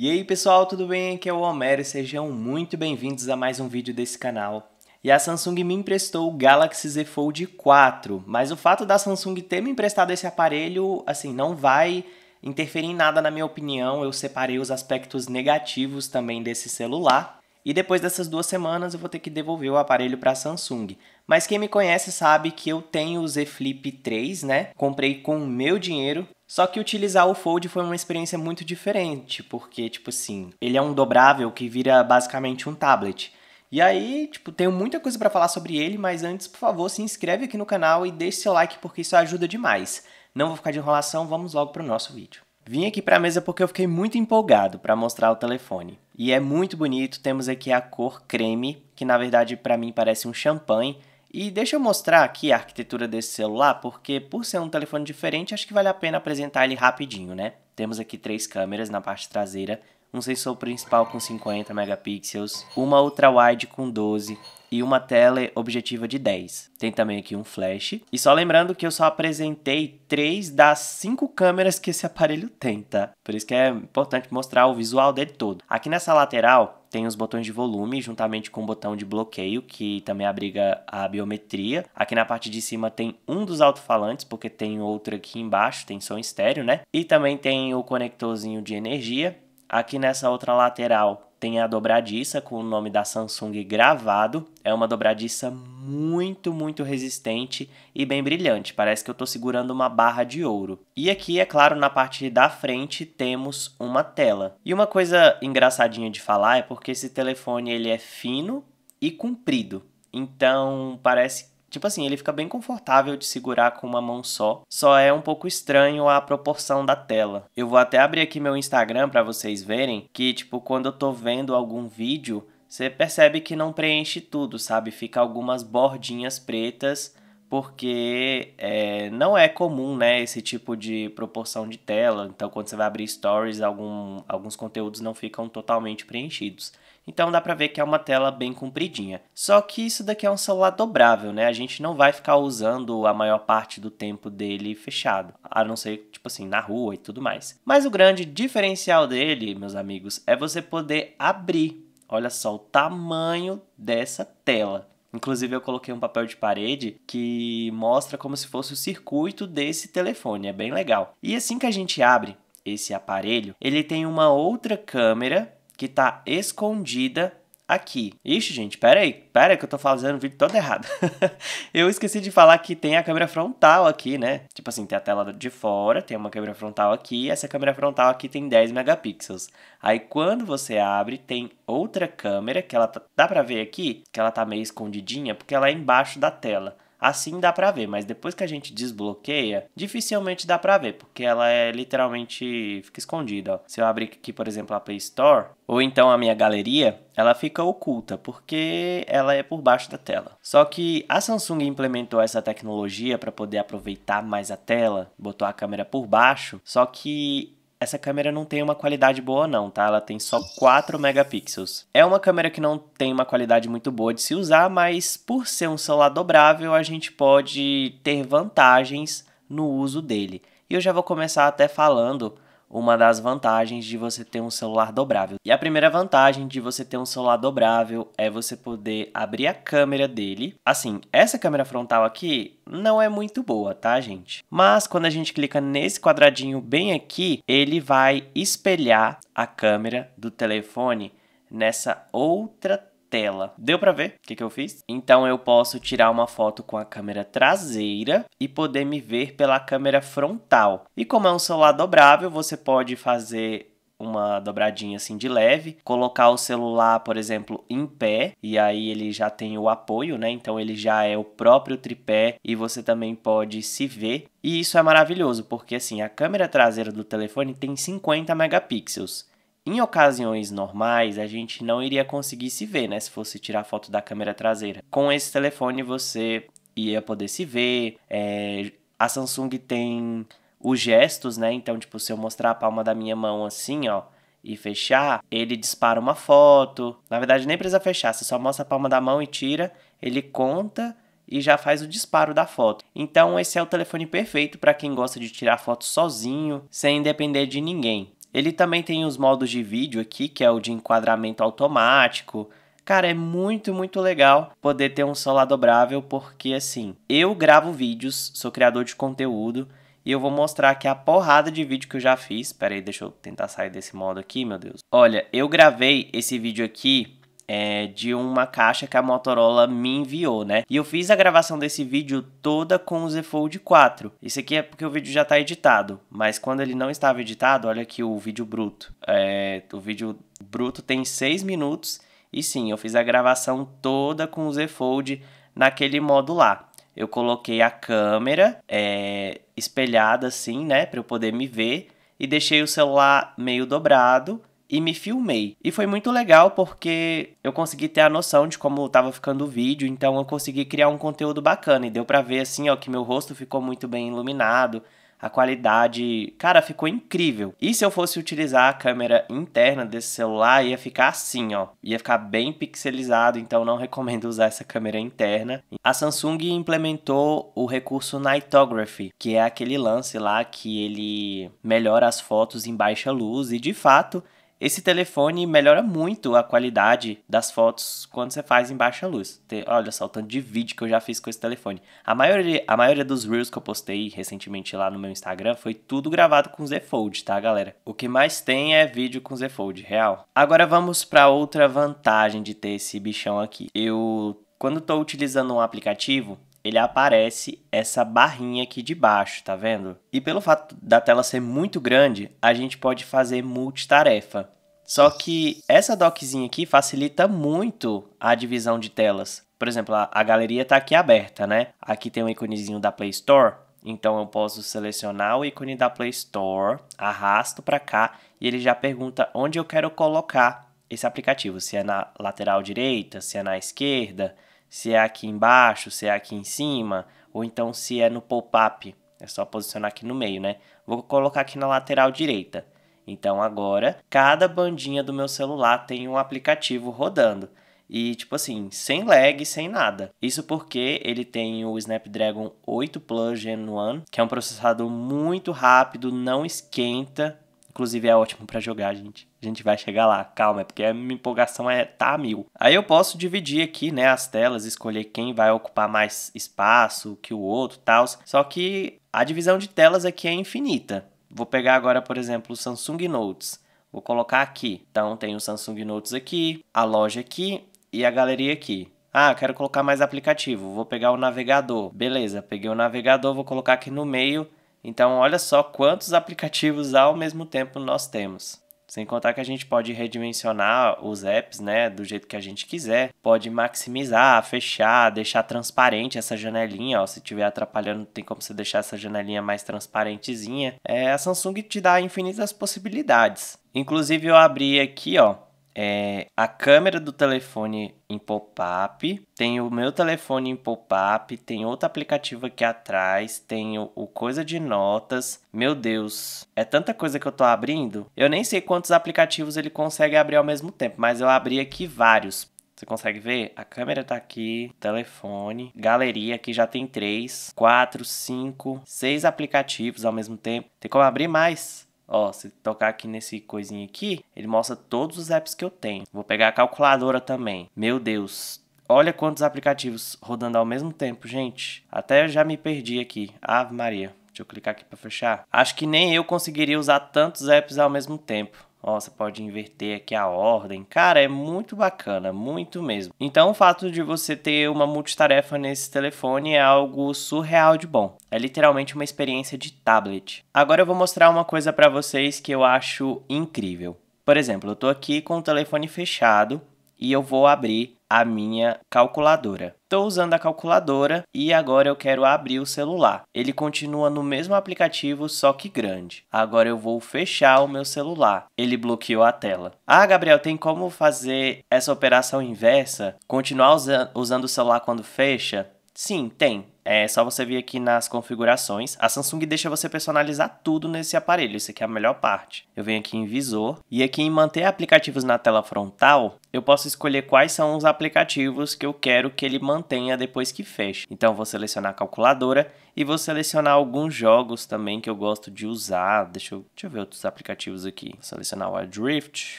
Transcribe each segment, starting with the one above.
E aí pessoal, tudo bem? Aqui é o Homero e sejam muito bem-vindos a mais um vídeo desse canal. E a Samsung me emprestou o Galaxy Z Fold 4, mas o fato da Samsung ter me emprestado esse aparelho, assim, não vai interferir em nada na minha opinião, eu separei os aspectos negativos também desse celular. E depois dessas duas semanas eu vou ter que devolver o aparelho para a Samsung. Mas quem me conhece sabe que eu tenho o Z Flip 3, né? Comprei com o meu dinheiro só que utilizar o Fold foi uma experiência muito diferente, porque, tipo assim, ele é um dobrável que vira basicamente um tablet. E aí, tipo, tenho muita coisa para falar sobre ele, mas antes, por favor, se inscreve aqui no canal e deixe seu like porque isso ajuda demais. Não vou ficar de enrolação, vamos logo pro nosso vídeo. Vim aqui para a mesa porque eu fiquei muito empolgado para mostrar o telefone. E é muito bonito, temos aqui a cor creme, que na verdade para mim parece um champanhe, e deixa eu mostrar aqui a arquitetura desse celular, porque por ser um telefone diferente, acho que vale a pena apresentar ele rapidinho, né? Temos aqui três câmeras na parte traseira um sensor principal com 50 megapixels, uma ultra-wide com 12 e uma tele objetiva de 10. Tem também aqui um flash. E só lembrando que eu só apresentei três das cinco câmeras que esse aparelho tem, tá? Por isso que é importante mostrar o visual dele todo. Aqui nessa lateral tem os botões de volume, juntamente com o botão de bloqueio, que também abriga a biometria. Aqui na parte de cima tem um dos alto-falantes, porque tem outro aqui embaixo, tem som estéreo, né? E também tem o conectorzinho de energia Aqui nessa outra lateral tem a dobradiça com o nome da Samsung gravado. É uma dobradiça muito, muito resistente e bem brilhante. Parece que eu estou segurando uma barra de ouro. E aqui, é claro, na parte da frente temos uma tela. E uma coisa engraçadinha de falar é porque esse telefone ele é fino e comprido. Então parece Tipo assim, ele fica bem confortável de segurar com uma mão só. Só é um pouco estranho a proporção da tela. Eu vou até abrir aqui meu Instagram para vocês verem que, tipo, quando eu tô vendo algum vídeo, você percebe que não preenche tudo, sabe? Fica algumas bordinhas pretas, porque é, não é comum, né, esse tipo de proporção de tela. Então, quando você vai abrir stories, algum, alguns conteúdos não ficam totalmente preenchidos. Então dá para ver que é uma tela bem compridinha. Só que isso daqui é um celular dobrável, né? A gente não vai ficar usando a maior parte do tempo dele fechado, a não ser tipo assim na rua e tudo mais. Mas o grande diferencial dele, meus amigos, é você poder abrir. Olha só o tamanho dessa tela. Inclusive eu coloquei um papel de parede que mostra como se fosse o circuito desse telefone, é bem legal. E assim que a gente abre esse aparelho, ele tem uma outra câmera que está escondida aqui. Ixi, gente, pera aí, pera aí que eu tô fazendo o vídeo todo errado. eu esqueci de falar que tem a câmera frontal aqui, né? Tipo assim, tem a tela de fora, tem uma câmera frontal aqui, essa câmera frontal aqui tem 10 megapixels. Aí quando você abre, tem outra câmera, que ela tá, dá pra ver aqui, que ela tá meio escondidinha, porque ela é embaixo da tela. Assim dá pra ver, mas depois que a gente desbloqueia, dificilmente dá pra ver, porque ela é literalmente fica escondida. Ó. Se eu abrir aqui, por exemplo, a Play Store, ou então a minha galeria, ela fica oculta, porque ela é por baixo da tela. Só que a Samsung implementou essa tecnologia para poder aproveitar mais a tela, botou a câmera por baixo, só que essa câmera não tem uma qualidade boa não, tá? Ela tem só 4 megapixels. É uma câmera que não tem uma qualidade muito boa de se usar, mas por ser um celular dobrável, a gente pode ter vantagens no uso dele. E eu já vou começar até falando uma das vantagens de você ter um celular dobrável. E a primeira vantagem de você ter um celular dobrável é você poder abrir a câmera dele. Assim, essa câmera frontal aqui não é muito boa, tá, gente? Mas quando a gente clica nesse quadradinho bem aqui, ele vai espelhar a câmera do telefone nessa outra tela. Deu para ver o que, que eu fiz? Então eu posso tirar uma foto com a câmera traseira e poder me ver pela câmera frontal. E como é um celular dobrável, você pode fazer uma dobradinha assim de leve, colocar o celular, por exemplo, em pé, e aí ele já tem o apoio, né? Então ele já é o próprio tripé e você também pode se ver. E isso é maravilhoso, porque assim, a câmera traseira do telefone tem 50 megapixels. Em ocasiões normais, a gente não iria conseguir se ver, né? Se fosse tirar foto da câmera traseira. Com esse telefone, você ia poder se ver. É... A Samsung tem os gestos, né? Então, tipo, se eu mostrar a palma da minha mão assim, ó, e fechar, ele dispara uma foto. Na verdade, nem precisa fechar, você só mostra a palma da mão e tira, ele conta e já faz o disparo da foto. Então, esse é o telefone perfeito para quem gosta de tirar foto sozinho, sem depender de ninguém. Ele também tem os modos de vídeo aqui, que é o de enquadramento automático. Cara, é muito, muito legal poder ter um celular dobrável, porque assim, eu gravo vídeos, sou criador de conteúdo, e eu vou mostrar aqui a porrada de vídeo que eu já fiz. Pera aí, deixa eu tentar sair desse modo aqui, meu Deus. Olha, eu gravei esse vídeo aqui é, de uma caixa que a Motorola me enviou, né? E eu fiz a gravação desse vídeo toda com o Z Fold 4. Isso aqui é porque o vídeo já está editado, mas quando ele não estava editado, olha aqui o vídeo bruto. É, o vídeo bruto tem 6 minutos e sim, eu fiz a gravação toda com o Z Fold naquele modo lá eu coloquei a câmera é, espelhada assim, né, para eu poder me ver e deixei o celular meio dobrado e me filmei. E foi muito legal porque eu consegui ter a noção de como tava ficando o vídeo, então eu consegui criar um conteúdo bacana e deu para ver assim, ó, que meu rosto ficou muito bem iluminado. A qualidade, cara, ficou incrível. E se eu fosse utilizar a câmera interna desse celular, ia ficar assim, ó. Ia ficar bem pixelizado, então não recomendo usar essa câmera interna. A Samsung implementou o recurso Nightography, que é aquele lance lá que ele melhora as fotos em baixa luz e de fato esse telefone melhora muito a qualidade das fotos quando você faz em baixa luz. Tem, olha só o tanto de vídeo que eu já fiz com esse telefone. A maioria, a maioria dos Reels que eu postei recentemente lá no meu Instagram foi tudo gravado com Z Fold, tá, galera? O que mais tem é vídeo com Z Fold, real. Agora vamos para outra vantagem de ter esse bichão aqui. Eu, quando estou utilizando um aplicativo, ele aparece essa barrinha aqui de baixo, tá vendo? E pelo fato da tela ser muito grande, a gente pode fazer multitarefa. Só que essa dockzinha aqui facilita muito a divisão de telas. Por exemplo, a, a galeria está aqui aberta, né? Aqui tem um íconezinho da Play Store, então eu posso selecionar o ícone da Play Store, arrasto para cá e ele já pergunta onde eu quero colocar esse aplicativo, se é na lateral direita, se é na esquerda, se é aqui embaixo, se é aqui em cima, ou então se é no pop-up. É só posicionar aqui no meio, né? Vou colocar aqui na lateral direita. Então agora, cada bandinha do meu celular tem um aplicativo rodando. E tipo assim, sem lag, sem nada. Isso porque ele tem o Snapdragon 8 Plus Gen 1, que é um processador muito rápido, não esquenta Inclusive é ótimo para jogar, gente. A gente vai chegar lá, calma, é porque a minha empolgação é tá mil. Aí eu posso dividir aqui, né, as telas, escolher quem vai ocupar mais espaço que o outro, tal. Só que a divisão de telas aqui é infinita. Vou pegar agora, por exemplo, o Samsung Notes. Vou colocar aqui. Então tem o Samsung Notes aqui, a loja aqui e a galeria aqui. Ah, quero colocar mais aplicativo, vou pegar o navegador. Beleza, peguei o navegador, vou colocar aqui no meio então, olha só quantos aplicativos ao mesmo tempo nós temos. Sem contar que a gente pode redimensionar os apps, né, do jeito que a gente quiser. Pode maximizar, fechar, deixar transparente essa janelinha, ó. Se estiver atrapalhando, tem como você deixar essa janelinha mais transparentezinha. É, a Samsung te dá infinitas possibilidades. Inclusive, eu abri aqui, ó, é a câmera do telefone em pop-up, tem o meu telefone em pop-up, tem outro aplicativo aqui atrás, tem o, o, coisa de notas. Meu Deus, é tanta coisa que eu tô abrindo. Eu nem sei quantos aplicativos ele consegue abrir ao mesmo tempo, mas eu abri aqui vários. Você consegue ver? A câmera tá aqui, telefone, galeria aqui já tem três, quatro, cinco, seis aplicativos ao mesmo tempo. Tem como abrir mais. Ó, se tocar aqui nesse coisinho aqui, ele mostra todos os apps que eu tenho. Vou pegar a calculadora também. Meu Deus, olha quantos aplicativos rodando ao mesmo tempo, gente. Até já me perdi aqui. Ave Maria. Deixa eu clicar aqui para fechar. Acho que nem eu conseguiria usar tantos apps ao mesmo tempo você pode inverter aqui a ordem. Cara, é muito bacana, muito mesmo. Então, o fato de você ter uma multitarefa nesse telefone é algo surreal de bom. É literalmente uma experiência de tablet. Agora eu vou mostrar uma coisa para vocês que eu acho incrível. Por exemplo, eu estou aqui com o telefone fechado e eu vou abrir a minha calculadora. Estou usando a calculadora e agora eu quero abrir o celular. Ele continua no mesmo aplicativo, só que grande. Agora eu vou fechar o meu celular. Ele bloqueou a tela. Ah, Gabriel, tem como fazer essa operação inversa? Continuar usa usando o celular quando fecha? Sim, tem. É só você vir aqui nas configurações. A Samsung deixa você personalizar tudo nesse aparelho, isso aqui é a melhor parte. Eu venho aqui em visor e aqui em manter aplicativos na tela frontal, eu posso escolher quais são os aplicativos que eu quero que ele mantenha depois que fecha. Então vou selecionar a calculadora e vou selecionar alguns jogos também que eu gosto de usar. Deixa eu, deixa eu ver outros aplicativos aqui. Vou selecionar o Adrift,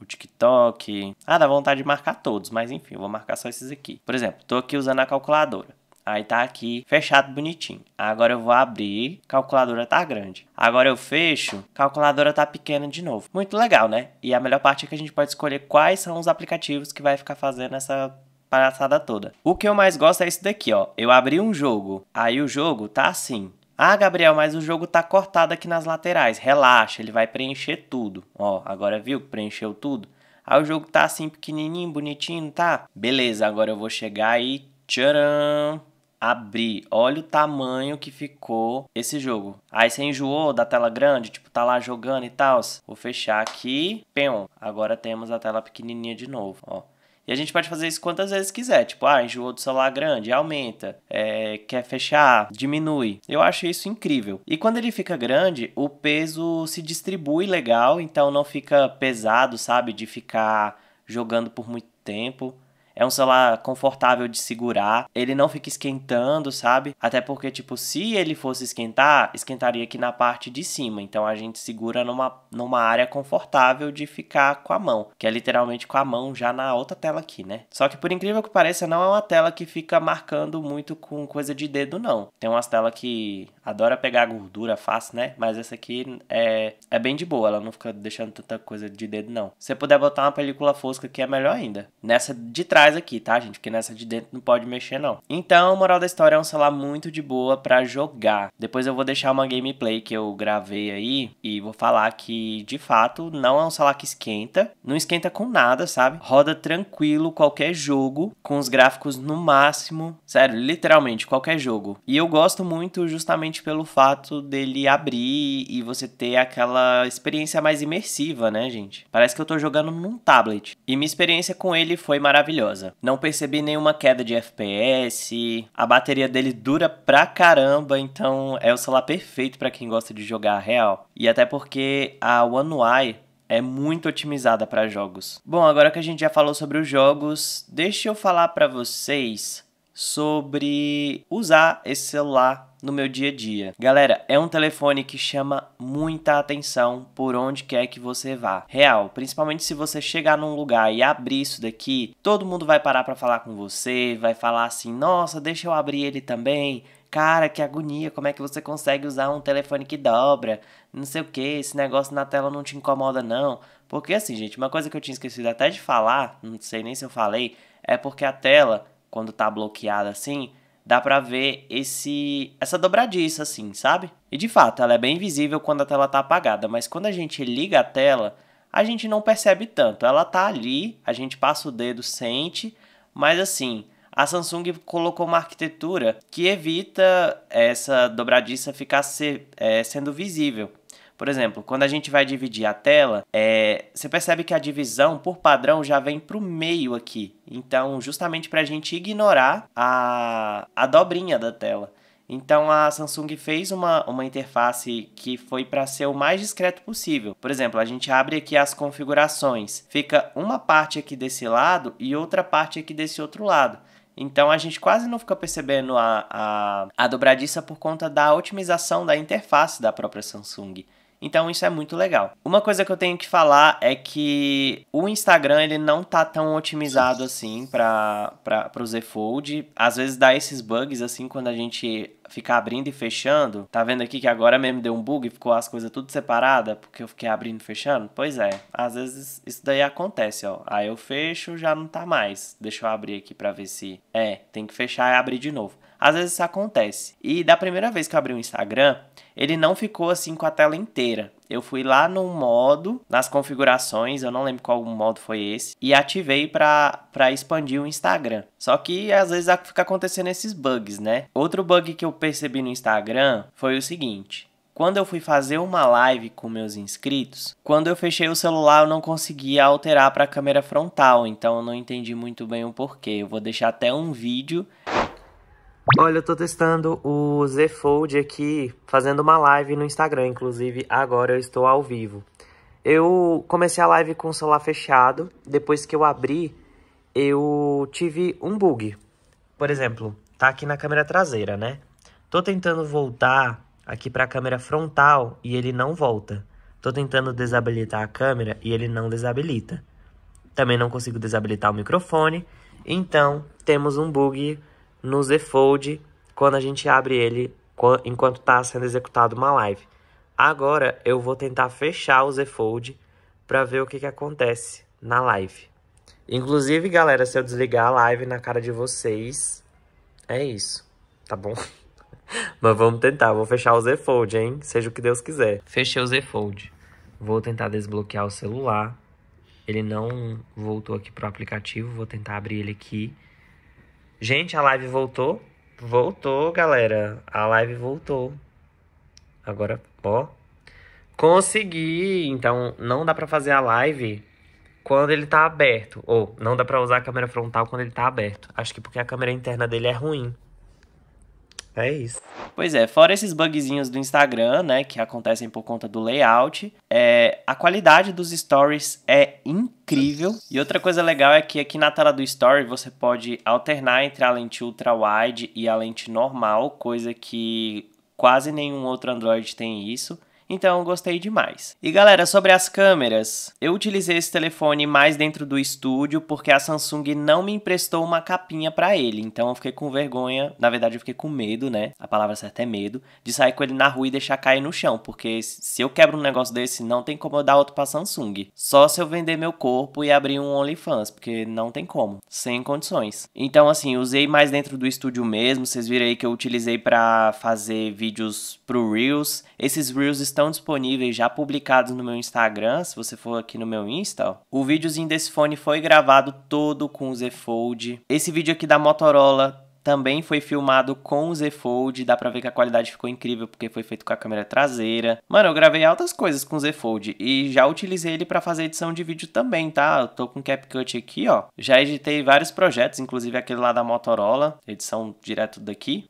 o TikTok. Ah, dá vontade de marcar todos, mas enfim, eu vou marcar só esses aqui. Por exemplo, estou aqui usando a calculadora. Aí tá aqui fechado bonitinho. Agora eu vou abrir, calculadora tá grande. Agora eu fecho, calculadora tá pequena de novo. Muito legal, né? E a melhor parte é que a gente pode escolher quais são os aplicativos que vai ficar fazendo essa palhaçada toda. O que eu mais gosto é isso daqui, ó. Eu abri um jogo, aí o jogo tá assim. Ah, Gabriel, mas o jogo tá cortado aqui nas laterais. Relaxa, ele vai preencher tudo. Ó, agora viu que preencheu tudo? Aí ah, o jogo tá assim pequenininho, bonitinho, tá? Beleza, agora eu vou chegar e tcharam! abrir. Olha o tamanho que ficou esse jogo. Aí você enjoou da tela grande, tipo, tá lá jogando e tal. Vou fechar aqui. Pum. Agora temos a tela pequenininha de novo, ó. E a gente pode fazer isso quantas vezes quiser. Tipo, ah, enjoou do celular grande, aumenta. É, quer fechar, diminui. Eu acho isso incrível. E quando ele fica grande, o peso se distribui legal, então não fica pesado, sabe? De ficar jogando por muito tempo. É um celular confortável de segurar, ele não fica esquentando, sabe? Até porque, tipo, se ele fosse esquentar, esquentaria aqui na parte de cima. Então a gente segura numa, numa área confortável de ficar com a mão, que é literalmente com a mão já na outra tela aqui, né? Só que por incrível que pareça, não é uma tela que fica marcando muito com coisa de dedo, não. Tem umas telas que adora pegar gordura fácil, né? Mas essa aqui é, é bem de boa, ela não fica deixando tanta coisa de dedo, não. Se você puder botar uma película fosca aqui, é melhor ainda. Nessa de trás aqui, tá, gente? Porque nessa de dentro não pode mexer, não. Então, moral da história é um celular muito de boa para jogar. Depois eu vou deixar uma gameplay que eu gravei aí e vou falar que, de fato, não é um celular que esquenta. Não esquenta com nada, sabe? Roda tranquilo qualquer jogo, com os gráficos no máximo. Sério, literalmente, qualquer jogo. E eu gosto muito justamente pelo fato dele abrir e você ter aquela experiência mais imersiva, né, gente? Parece que eu tô jogando num tablet. E minha experiência com ele foi maravilhosa. Não percebi nenhuma queda de FPS, a bateria dele dura pra caramba, então é o celular perfeito para quem gosta de jogar real. E até porque a One UI é muito otimizada para jogos. Bom, agora que a gente já falou sobre os jogos, deixa eu falar para vocês sobre usar esse celular no meu dia a dia. Galera, é um telefone que chama muita atenção por onde quer que você vá. Real, principalmente se você chegar num lugar e abrir isso daqui, todo mundo vai parar para falar com você, vai falar assim: "Nossa, deixa eu abrir ele também". Cara, que agonia, como é que você consegue usar um telefone que dobra? Não sei o que, esse negócio na tela não te incomoda não. Porque assim, gente, uma coisa que eu tinha esquecido até de falar, não sei nem se eu falei, é porque a tela quando tá bloqueada assim, dá pra ver esse essa dobradiça assim, sabe? E de fato, ela é bem visível quando a tela tá apagada, mas quando a gente liga a tela, a gente não percebe tanto. Ela tá ali, a gente passa o dedo, sente, mas assim, a Samsung colocou uma arquitetura que evita essa dobradiça ficar ser, é, sendo visível. Por exemplo, quando a gente vai dividir a tela, é, você percebe que a divisão, por padrão, já vem para o meio aqui. Então, justamente para a gente ignorar a, a dobrinha da tela. Então a Samsung fez uma, uma interface que foi para ser o mais discreto possível. Por exemplo, a gente abre aqui as configurações, fica uma parte aqui desse lado e outra parte aqui desse outro lado. Então a gente quase não fica percebendo a, a, a dobradiça por conta da otimização da interface da própria Samsung. Então isso é muito legal. Uma coisa que eu tenho que falar é que o Instagram ele não tá tão otimizado assim para o Z Fold. Às vezes dá esses bugs assim quando a gente ficar abrindo e fechando. Tá vendo aqui que agora mesmo deu um bug e ficou as coisas tudo separada porque eu fiquei abrindo e fechando? Pois é, às vezes isso daí acontece, ó. Aí eu fecho, já não tá mais. Deixa eu abrir aqui para ver se é, tem que fechar e abrir de novo. Às vezes isso acontece. E da primeira vez que eu abri o Instagram, ele não ficou assim com a tela inteira. Eu fui lá no modo, nas configurações, eu não lembro qual modo foi esse, e ativei para expandir o Instagram. Só que às vezes fica acontecendo esses bugs, né? Outro bug que eu percebi no Instagram foi o seguinte: quando eu fui fazer uma live com meus inscritos, quando eu fechei o celular eu não conseguia alterar para a câmera frontal, então eu não entendi muito bem o porquê. Eu vou deixar até um vídeo Olha, eu tô testando o Z Fold aqui, fazendo uma live no Instagram, inclusive agora eu estou ao vivo. Eu comecei a live com o celular fechado, depois que eu abri, eu tive um bug. Por exemplo, tá aqui na câmera traseira, né? Tô tentando voltar aqui para a câmera frontal e ele não volta. Tô tentando desabilitar a câmera e ele não desabilita. Também não consigo desabilitar o microfone, então temos um bug no Z Fold, quando a gente abre ele enquanto está sendo executada uma live. Agora eu vou tentar fechar o Z Fold para ver o que, que acontece na live. Inclusive, galera, se eu desligar a live na cara de vocês, é isso, tá bom? Mas vamos tentar, vou fechar o Z Fold, hein? Seja o que Deus quiser. Fechei o Z Fold. Vou tentar desbloquear o celular. Ele não voltou aqui pro aplicativo, vou tentar abrir ele aqui. Gente, a live voltou. Voltou, galera. A live voltou. Agora, ó. Consegui. Então, não dá para fazer a live quando ele tá aberto. Ou não dá para usar a câmera frontal quando ele tá aberto. Acho que porque a câmera interna dele é ruim. É isso. Pois é, fora esses bugzinhos do Instagram, né, que acontecem por conta do layout, é, a qualidade dos stories é incrível. E outra coisa legal é que aqui na tela do story você pode alternar entre a lente ultra wide e a lente normal, coisa que quase nenhum outro Android tem isso então gostei demais. E galera, sobre as câmeras, eu utilizei esse telefone mais dentro do estúdio porque a Samsung não me emprestou uma capinha para ele, então eu fiquei com vergonha, na verdade eu fiquei com medo, né? A palavra certa é medo, de sair com ele na rua e deixar cair no chão, porque se eu quebro um negócio desse, não tem como eu dar outro pra Samsung. Só se eu vender meu corpo e abrir um OnlyFans, porque não tem como, sem condições. Então assim, usei mais dentro do estúdio mesmo, vocês viram aí que eu utilizei para fazer vídeos pro Reels. Esses Reels estão estão disponíveis já publicados no meu Instagram, se você for aqui no meu Insta. Ó. O videozinho desse fone foi gravado todo com o Z Fold. Esse vídeo aqui da Motorola também foi filmado com o Z Fold, dá pra ver que a qualidade ficou incrível porque foi feito com a câmera traseira. Mano, eu gravei altas coisas com o Z Fold e já utilizei ele para fazer edição de vídeo também, tá? Eu tô com o CapCut aqui, ó. Já editei vários projetos, inclusive aquele lá da Motorola, edição direto daqui.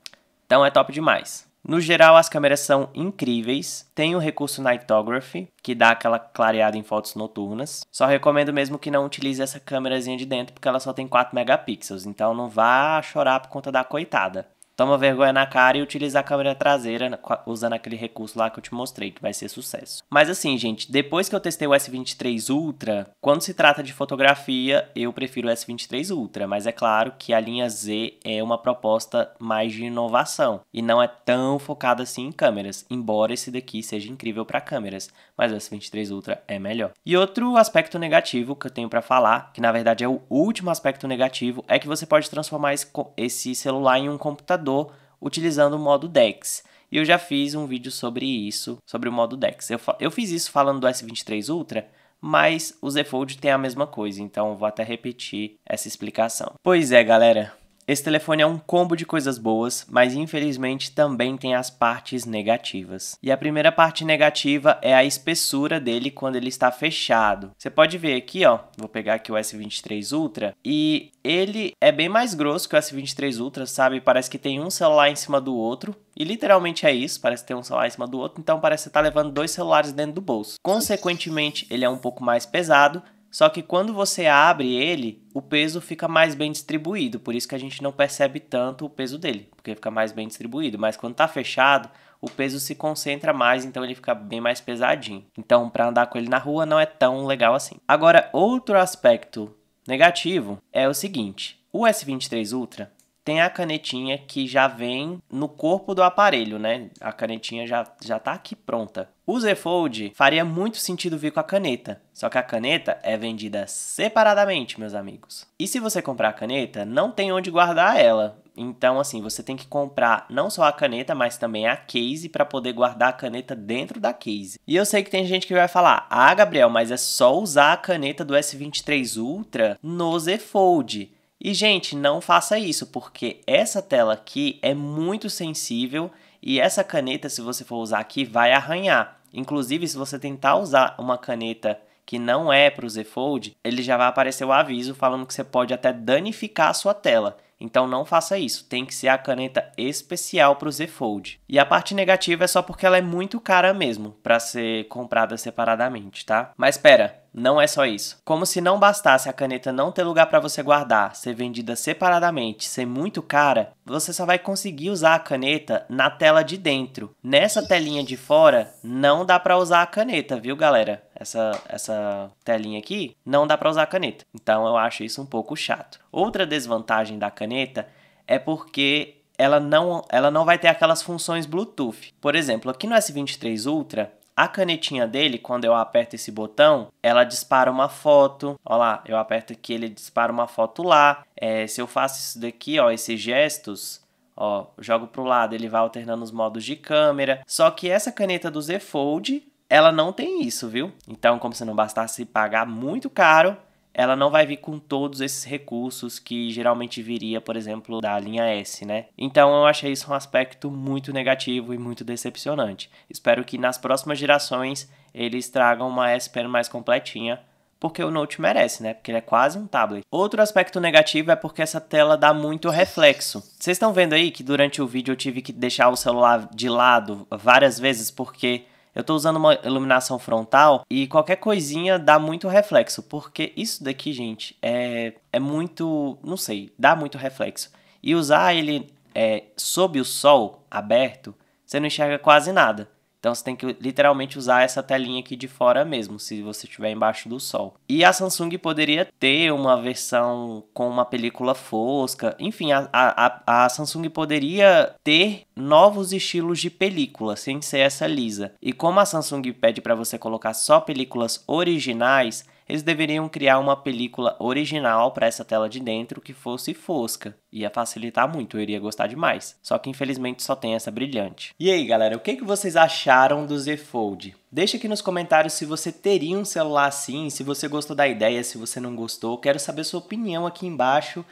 Então é top demais. No geral, as câmeras são incríveis. Tem o recurso Nightography, que dá aquela clareada em fotos noturnas. Só recomendo mesmo que não utilize essa câmerazinha de dentro, porque ela só tem 4 megapixels. Então não vá chorar por conta da coitada. Toma vergonha na cara e utilize a câmera traseira usando aquele recurso lá que eu te mostrei, que vai ser sucesso. Mas assim, gente, depois que eu testei o S23 Ultra, quando se trata de fotografia, eu prefiro o S23 Ultra, mas é claro que a linha Z é uma proposta mais de inovação e não é tão focada assim em câmeras, embora esse daqui seja incrível para câmeras, mas o S23 Ultra é melhor. E outro aspecto negativo que eu tenho para falar, que na verdade é o último aspecto negativo, é que você pode transformar esse celular em um computador computador utilizando o modo DeX. E eu já fiz um vídeo sobre isso, sobre o modo DeX. Eu, eu fiz isso falando do S23 Ultra, mas o Z Fold tem a mesma coisa, então vou até repetir essa explicação. Pois é, galera, esse telefone é um combo de coisas boas, mas infelizmente também tem as partes negativas. E a primeira parte negativa é a espessura dele quando ele está fechado. Você pode ver aqui, ó, vou pegar aqui o S23 Ultra e ele é bem mais grosso que o S23 Ultra, sabe? Parece que tem um celular em cima do outro. E literalmente é isso, parece ter um celular em cima do outro, então parece que você tá levando dois celulares dentro do bolso. Consequentemente, ele é um pouco mais pesado só que quando você abre ele, o peso fica mais bem distribuído, por isso que a gente não percebe tanto o peso dele, porque fica mais bem distribuído. Mas quando está fechado, o peso se concentra mais, então ele fica bem mais pesadinho. Então, para andar com ele na rua não é tão legal assim. Agora, outro aspecto negativo é o seguinte: o S23 Ultra tem a canetinha que já vem no corpo do aparelho, né? A canetinha já, já tá aqui pronta. O Z Fold faria muito sentido vir com a caneta, só que a caneta é vendida separadamente, meus amigos. E se você comprar a caneta, não tem onde guardar ela. Então, assim, você tem que comprar não só a caneta, mas também a case para poder guardar a caneta dentro da case. E eu sei que tem gente que vai falar: "Ah, Gabriel, mas é só usar a caneta do S23 Ultra no Z Fold". E, gente, não faça isso, porque essa tela aqui é muito sensível e essa caneta, se você for usar aqui, vai arranhar. Inclusive, se você tentar usar uma caneta que não é para o Z Fold, ele já vai aparecer o aviso falando que você pode até danificar a sua tela. Então não faça isso, tem que ser a caneta especial para o Z Fold. E a parte negativa é só porque ela é muito cara mesmo, para ser comprada separadamente, tá? Mas espera, não é só isso. Como se não bastasse a caneta não ter lugar para você guardar, ser vendida separadamente, ser muito cara, você só vai conseguir usar a caneta na tela de dentro. Nessa telinha de fora, não dá para usar a caneta, viu, galera? essa, essa telinha aqui, não dá para usar a caneta. Então eu acho isso um pouco chato. Outra desvantagem da caneta é porque ela não, ela não vai ter aquelas funções Bluetooth. Por exemplo, aqui no S23 Ultra, a canetinha dele, quando eu aperto esse botão, ela dispara uma foto. Olha lá, eu aperto aqui, ele dispara uma foto lá. É, se eu faço isso daqui, ó, esses gestos, ó, jogo para o lado, ele vai alternando os modos de câmera. Só que essa caneta do Z Fold, ela não tem isso, viu? Então, como se não bastasse pagar muito caro, ela não vai vir com todos esses recursos que geralmente viria, por exemplo, da linha S, né? Então eu achei isso um aspecto muito negativo e muito decepcionante. Espero que nas próximas gerações eles tragam uma S Pen mais completinha, porque o Note merece, né? Porque ele é quase um tablet. Outro aspecto negativo é porque essa tela dá muito reflexo. Vocês estão vendo aí que durante o vídeo eu tive que deixar o celular de lado várias vezes porque eu estou usando uma iluminação frontal e qualquer coisinha dá muito reflexo, porque isso daqui, gente, é, é muito. não sei, dá muito reflexo. E usar ele é, sob o sol aberto, você não enxerga quase nada. Então você tem que literalmente usar essa telinha aqui de fora mesmo, se você estiver embaixo do sol. E a Samsung poderia ter uma versão com uma película fosca, enfim, a, a, a Samsung poderia ter novos estilos de película, sem ser essa lisa. E como a Samsung pede para você colocar só películas originais, eles deveriam criar uma película original para essa tela de dentro que fosse fosca. Ia facilitar muito, eu iria gostar demais. Só que infelizmente só tem essa brilhante. E aí, galera, o que, que vocês acharam do Z Fold? Deixa aqui nos comentários se você teria um celular assim, se você gostou da ideia, se você não gostou. Quero saber sua opinião aqui embaixo.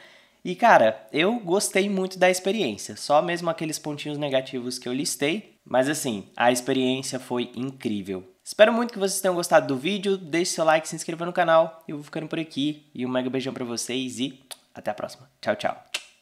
E cara, eu gostei muito da experiência, só mesmo aqueles pontinhos negativos que eu listei, mas assim, a experiência foi incrível. Espero muito que vocês tenham gostado do vídeo, deixe seu like, se inscreva no canal, eu vou ficando por aqui e um mega beijão para vocês e até a próxima. Tchau, tchau.